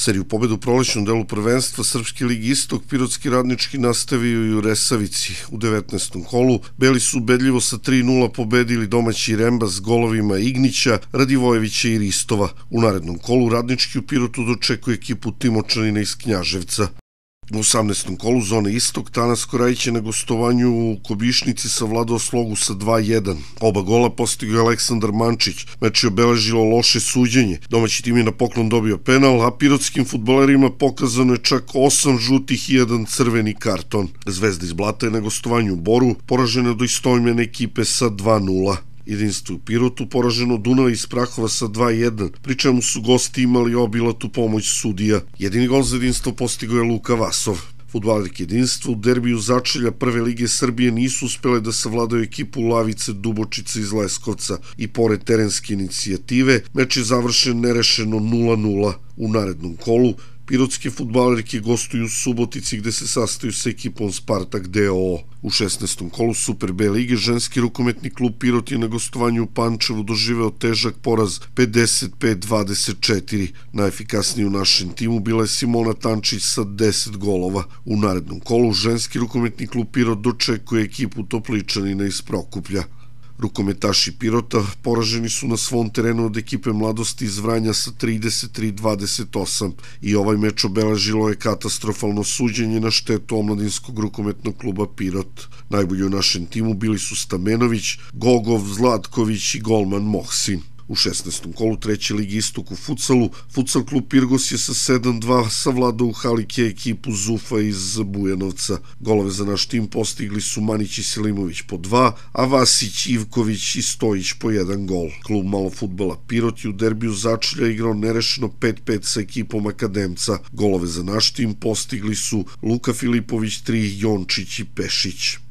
Seriju pobedu u prolećnom delu prvenstva Srpske ligi Istok Pirotski radnički nastavio i u Resavici. U 19. kolu Beli su ubedljivo sa 3-0 pobedili domaći Remba s golovima Ignića, Radivojevića i Ristova. U narednom kolu radnički u Pirotu dočekuje ekipu Timočanina iz Knjaževca. U 18. kolu zone Istok Tanas Korajić je na gostovanju u Kobišnici savladao slogu sa 2-1. Oba gola postigao je Aleksandar Mančić. Meč je obeležilo loše suđenje. Domaći tim je na poklon dobio penal, a pirotskim futbolerima pokazano je čak 8 žutih i jedan crveni karton. Zvezda iz Blata je na gostovanju u Boru, poražena do istojmene ekipe sa 2-0 jedinstvo u Pirotu, poraženo Dunava iz Prahova sa 2-1, pri čemu su gosti imali obilatu pomoć sudija. Jedini gol za jedinstvo postigo je Luka Vasov. Futbalik jedinstva u derbiju začelja prve lige Srbije nisu uspele da savladaju ekipu Lavice Dubočica iz Leskovca i pored terenske inicijative meč je završen nerešeno 0-0. U narednom kolu Pirotski futbalerke gostuju u Subotici gde se sastaju sa ekipom Spartak DOO. U 16. kolu Super B lige ženski rukometni klub Pirot je na gostovanju u Pančevu doživeo težak poraz 55-24. Najefikasniji u našem timu bila je Simona Tančić sa 10 golova. U narednom kolu ženski rukometni klub Pirot dočekuje ekipu Topličanina iz Prokuplja. Rukometaši Pirota poraženi su na svom terenu od ekipe mladosti iz Vranja sa 33-28 i ovaj meč obeležilo je katastrofalno suđenje na štetu omladinskog rukometnog kluba Pirot. Najbolji u našem timu bili su Stamenović, Gogov, Zlatković i golman Mohsin. U 16. kolu treće ligi u futsalu, futsal klub Pirgos je sa 7-2 savladao u halike ekipu Zufa iz Bujanovca. Golove za naš tim postigli su Manić i Selimović po dva, a Vasić, Ivković i Stojić po jedan gol. Klub malo futbala Pirot je u derbiju začelja igrao nerešeno 5-5 sa ekipom Akademca. Golove za naš tim postigli su Luka Filipović 3, Jončić i Pešić.